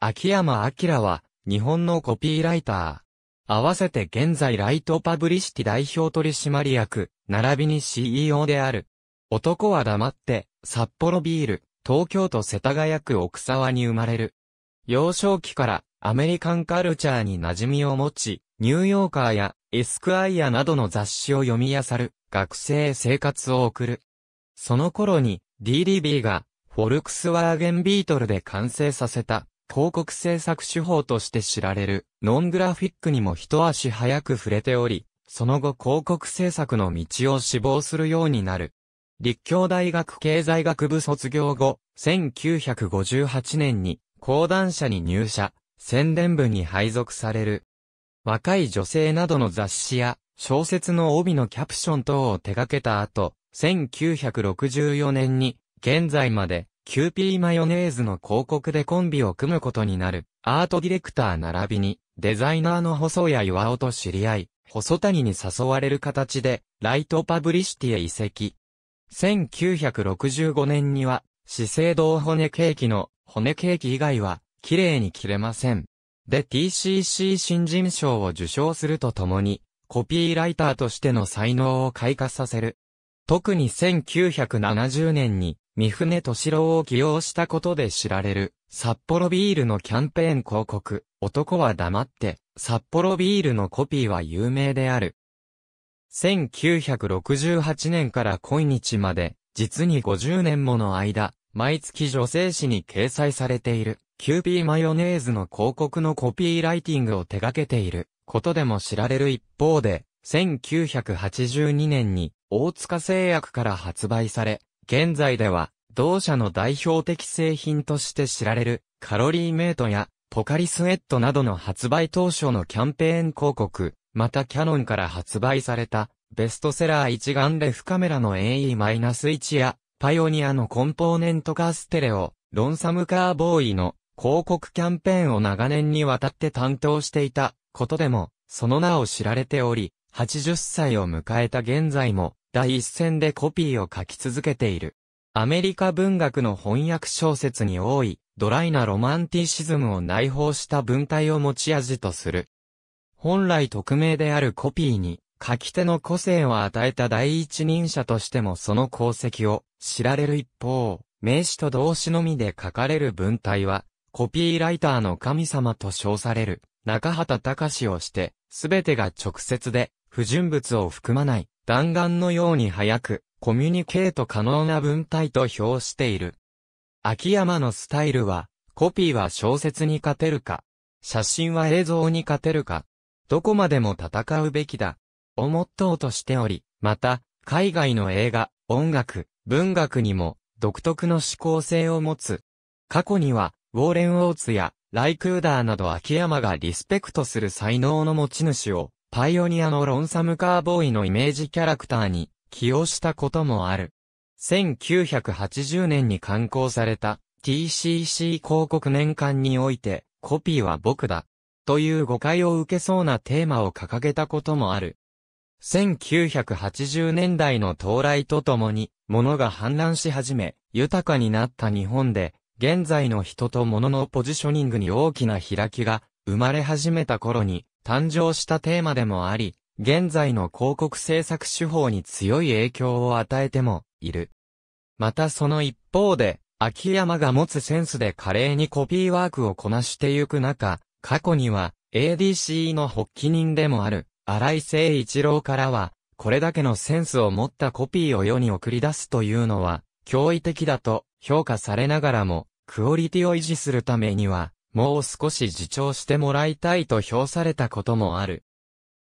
秋山明は、日本のコピーライター。合わせて現在ライトパブリシティ代表取締役、並びに CEO である。男は黙って、札幌ビール、東京都世田谷区奥沢に生まれる。幼少期からアメリカンカルチャーに馴染みを持ち、ニューヨーカーやエスクアイアなどの雑誌を読み漁る学生生活を送る。その頃に DDB がフォルクスワーゲンビートルで完成させた広告制作手法として知られる、ノングラフィックにも一足早く触れており、その後広告制作の道を志望するようになる。立教大学経済学部卒業後、1958年に講談社に入社、宣伝部に配属される。若い女性などの雑誌や小説の帯のキャプション等を手掛けた後、1964年に現在までキューピーマヨネーズの広告でコンビを組むことになる、アートディレクター並びに、デザイナーの細谷岩尾と知り合い、細谷に誘われる形で、ライトパブリシティへ移籍。1965年には、資生堂骨ケーキの、骨ケーキ以外は、綺麗に切れません。で TCC 新人賞を受賞するとともに、コピーライターとしての才能を開花させる。特に1970年に、三船敏郎を起用したことで知られる、札幌ビールのキャンペーン広告、男は黙って、札幌ビールのコピーは有名である。1968年から今日まで、実に50年もの間、毎月女性誌に掲載されている、キューピーマヨネーズの広告のコピーライティングを手掛けている、ことでも知られる一方で、1982年に、大塚製薬から発売され、現在では、同社の代表的製品として知られる、カロリーメイトや、ポカリスエットなどの発売当初のキャンペーン広告、またキャノンから発売された、ベストセラー一眼レフカメラの AE-1 や、パイオニアのコンポーネントカーステレオ、ロンサムカーボーイの広告キャンペーンを長年にわたって担当していたことでも、その名を知られており、80歳を迎えた現在も、第一線でコピーを書き続けている。アメリカ文学の翻訳小説に多い、ドライなロマンティシズムを内包した文体を持ち味とする。本来匿名であるコピーに、書き手の個性を与えた第一人者としてもその功績を知られる一方、名詞と動詞のみで書かれる文体は、コピーライターの神様と称される、中畑隆をして、すべてが直接で、不純物を含まない、弾丸のように早く、コミュニケート可能な文体と評している。秋山のスタイルは、コピーは小説に勝てるか、写真は映像に勝てるか、どこまでも戦うべきだ、をモットーとしており、また、海外の映画、音楽、文学にも、独特の思考性を持つ。過去には、ウォーレン・オーツや、ライクーダーなど秋山がリスペクトする才能の持ち主を、パイオニアのロンサムカーボーイのイメージキャラクターに起用したこともある。1980年に刊行された TCC 広告年間においてコピーは僕だという誤解を受けそうなテーマを掲げたこともある。1980年代の到来とともに物が氾濫し始め豊かになった日本で現在の人と物のポジショニングに大きな開きが生まれ始めた頃に誕生したテーマでもあり、現在の広告制作手法に強い影響を与えてもいる。またその一方で、秋山が持つセンスで華麗にコピーワークをこなしてゆく中、過去には ADC の発起人でもある荒井誠一郎からは、これだけのセンスを持ったコピーを世に送り出すというのは、驚異的だと評価されながらも、クオリティを維持するためには、もう少し自重してもらいたいと評されたこともある。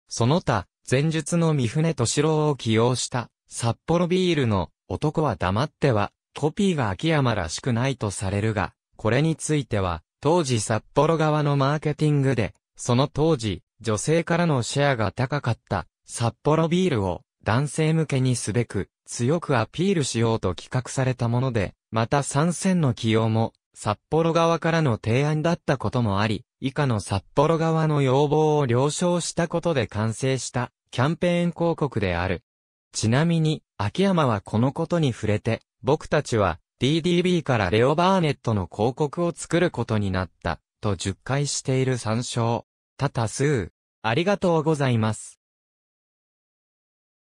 その他、前述の三船敏郎を起用した、札幌ビールの、男は黙っては、コピーが秋山らしくないとされるが、これについては、当時札幌側のマーケティングで、その当時、女性からのシェアが高かった、札幌ビールを、男性向けにすべく、強くアピールしようと企画されたもので、また参戦の起用も、札幌側からの提案だったこともあり、以下の札幌側の要望を了承したことで完成したキャンペーン広告である。ちなみに、秋山はこのことに触れて、僕たちは DDB からレオ・バーネットの広告を作ることになった、と10回している参照。多多数、ありがとうございます。